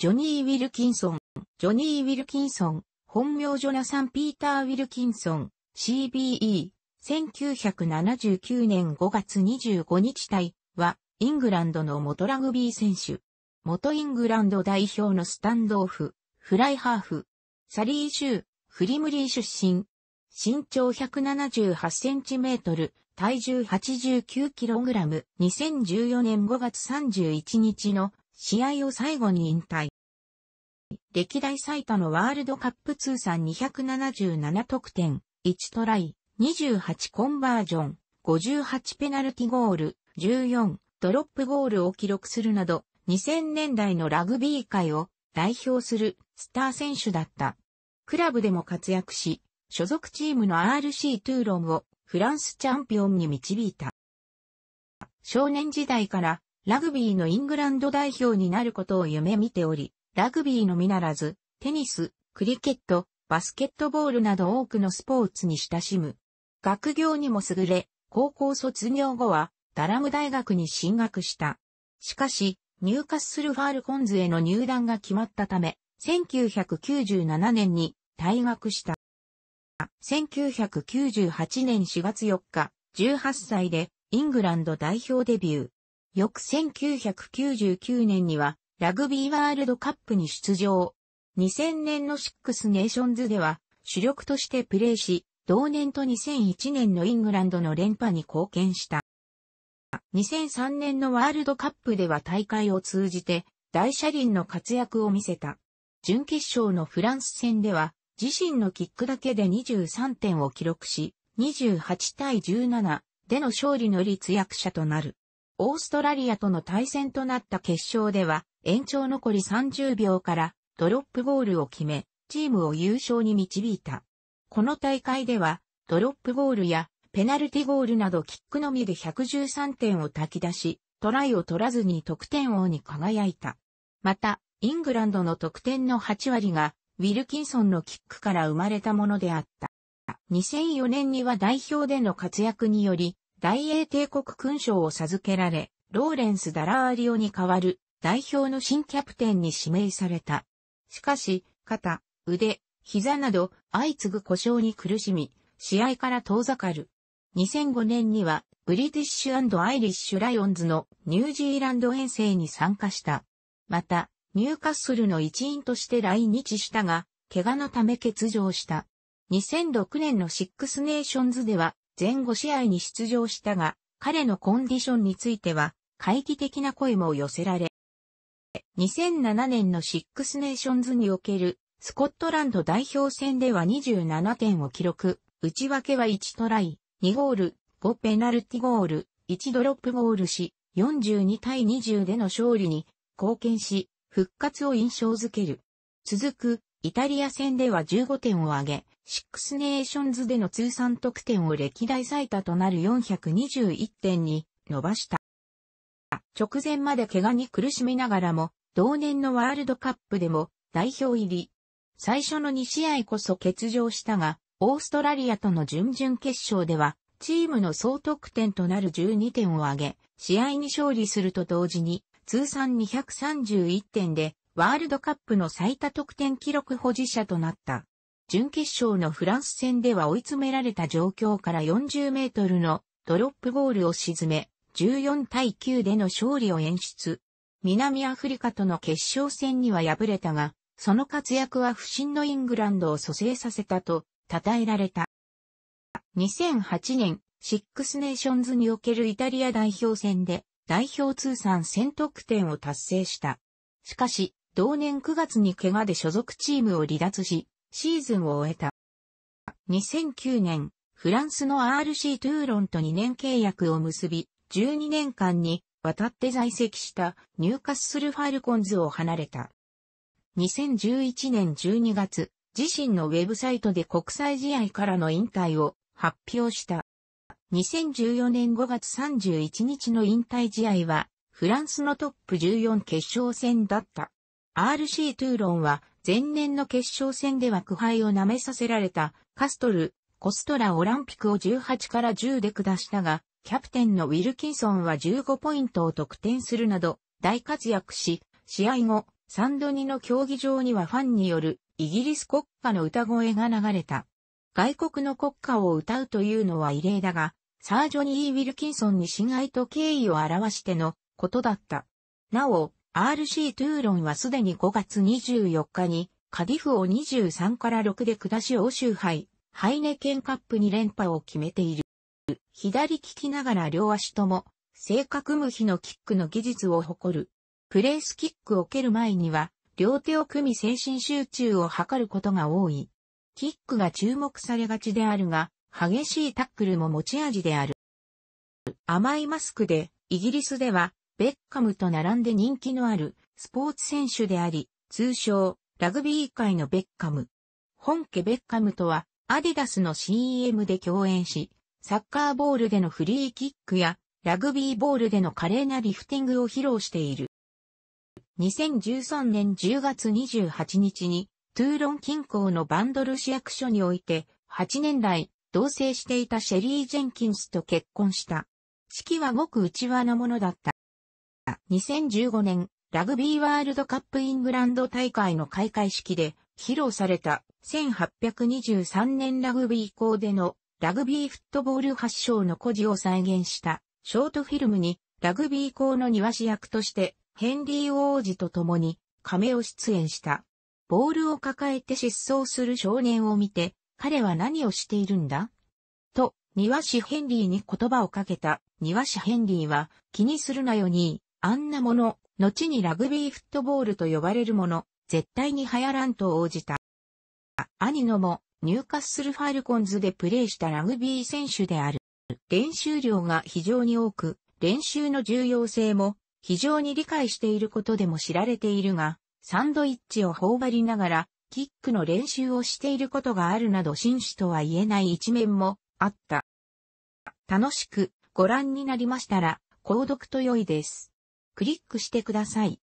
ジョニー・ウィルキンソン、ジョニー・ウィルキンソン、本名ジョナサン・ピーター・ウィルキンソン、CBE、1979年5月25日対は、イングランドの元ラグビー選手。元イングランド代表のスタンドオフ、フライハーフ、サリーシュー、フリムリー出身。身長178センチメートル、体重89キログラム。2014年5月31日の試合を最後に引退。歴代最多のワールドカップ通算277得点、1トライ、28コンバージョン、58ペナルティゴール、14ドロップゴールを記録するなど、2000年代のラグビー界を代表するスター選手だった。クラブでも活躍し、所属チームの RC トゥーロンをフランスチャンピオンに導いた。少年時代からラグビーのイングランド代表になることを夢見ており、ラグビーのみならず、テニス、クリケット、バスケットボールなど多くのスポーツに親しむ。学業にも優れ、高校卒業後は、ダラム大学に進学した。しかし、ニューカッスルファールコンズへの入団が決まったため、1997年に退学した。1998年4月4日、18歳でイングランド代表デビュー。翌1999年にはラグビーワールドカップに出場。2000年のシックスネーションズでは主力としてプレーし、同年と2001年のイングランドの連覇に貢献した。2003年のワールドカップでは大会を通じて大車輪の活躍を見せた。準決勝のフランス戦では自身のキックだけで23点を記録し、28対17での勝利の立役者となる。オーストラリアとの対戦となった決勝では延長残り30秒からドロップゴールを決め、チームを優勝に導いた。この大会では、ドロップゴールやペナルティゴールなどキックのみで113点を炊き出し、トライを取らずに得点王に輝いた。また、イングランドの得点の8割が、ウィルキンソンのキックから生まれたものであった。2004年には代表での活躍により、大英帝国勲章を授けられ、ローレンス・ダラーリオに代わる代表の新キャプテンに指名された。しかし、肩、腕、膝など相次ぐ故障に苦しみ、試合から遠ざかる。2005年には、ブリティッシュアイリッシュライオンズのニュージーランド遠征に参加した。また、ニューカッスルの一員として来日したが、怪我のため欠場した。2006年のシックスネーションズでは、前後試合に出場したが、彼のコンディションについては、懐疑的な声も寄せられ、2007年のシックスネーションズにおけるスコットランド代表戦では27点を記録、内訳は1トライ、2ゴール、5ペナルティゴール、1ドロップゴールし、42対20での勝利に貢献し、復活を印象づける。続く、イタリア戦では15点を挙げ、シックスネーションズでの通算得点を歴代最多となる421点に伸ばした。直前まで怪我に苦しみながらも、同年のワールドカップでも代表入り。最初の2試合こそ欠場したが、オーストラリアとの準々決勝では、チームの総得点となる12点を挙げ、試合に勝利すると同時に、通算231点で、ワールドカップの最多得点記録保持者となった。準決勝のフランス戦では追い詰められた状況から40メートルのドロップゴールを沈め、14対9での勝利を演出。南アフリカとの決勝戦には敗れたが、その活躍は不振のイングランドを蘇生させたと称えられた。2008年、シックスネーションズにおけるイタリア代表戦で代表通算1000得点を達成した。しかし、同年9月に怪我で所属チームを離脱し、シーズンを終えた。2009年、フランスの RC トゥーロンと2年契約を結び、12年間にわたって在籍したニューカッスルファルコンズを離れた。2011年12月、自身のウェブサイトで国際試合からの引退を発表した。2014年5月31日の引退試合は、フランスのトップ14決勝戦だった。RC トゥーロンは、前年の決勝戦では苦敗を舐めさせられた、カストル、コストラオランピクを18から10で下したが、キャプテンのウィルキンソンは15ポイントを得点するなど大活躍し、試合後、サンドニの競技場にはファンによるイギリス国歌の歌声が流れた。外国の国歌を歌うというのは異例だが、サージョニー・ウィルキンソンに親愛と敬意を表してのことだった。なお、RC トゥーロンはすでに5月24日に、カディフを23から6で下し欧州杯、ハイネケンカップに連覇を決めている。左利きながら両足とも、正確無比のキックの技術を誇る。プレースキックを蹴る前には、両手を組み精神集中を図ることが多い。キックが注目されがちであるが、激しいタックルも持ち味である。甘いマスクで、イギリスでは、ベッカムと並んで人気のあるスポーツ選手であり、通称、ラグビー界のベッカム。本家ベッカムとは、アディダスの CM で共演し、サッカーボールでのフリーキックや、ラグビーボールでの華麗なリフティングを披露している。2013年10月28日に、トゥーロン近郊のバンドル市役所において、8年来、同棲していたシェリー・ジェンキンスと結婚した。式はごく内輪のものだった。2015年、ラグビーワールドカップイングランド大会の開会式で披露された1823年ラグビー校でのラグビーフットボール発祥の故事を再現したショートフィルムにラグビー校の庭師役としてヘンリー王子と共に亀を出演した。ボールを抱えて失踪する少年を見て彼は何をしているんだと庭師ヘンリーに言葉をかけた庭師ヘンリーは気にするなよにあんなもの、後にラグビーフットボールと呼ばれるもの、絶対に流行らんと応じた。兄のもニューカッスルファルコンズでプレーしたラグビー選手である。練習量が非常に多く、練習の重要性も非常に理解していることでも知られているが、サンドイッチを頬張りながら、キックの練習をしていることがあるなど紳士とは言えない一面もあった。楽しくご覧になりましたら、購読と良いです。クリックしてください。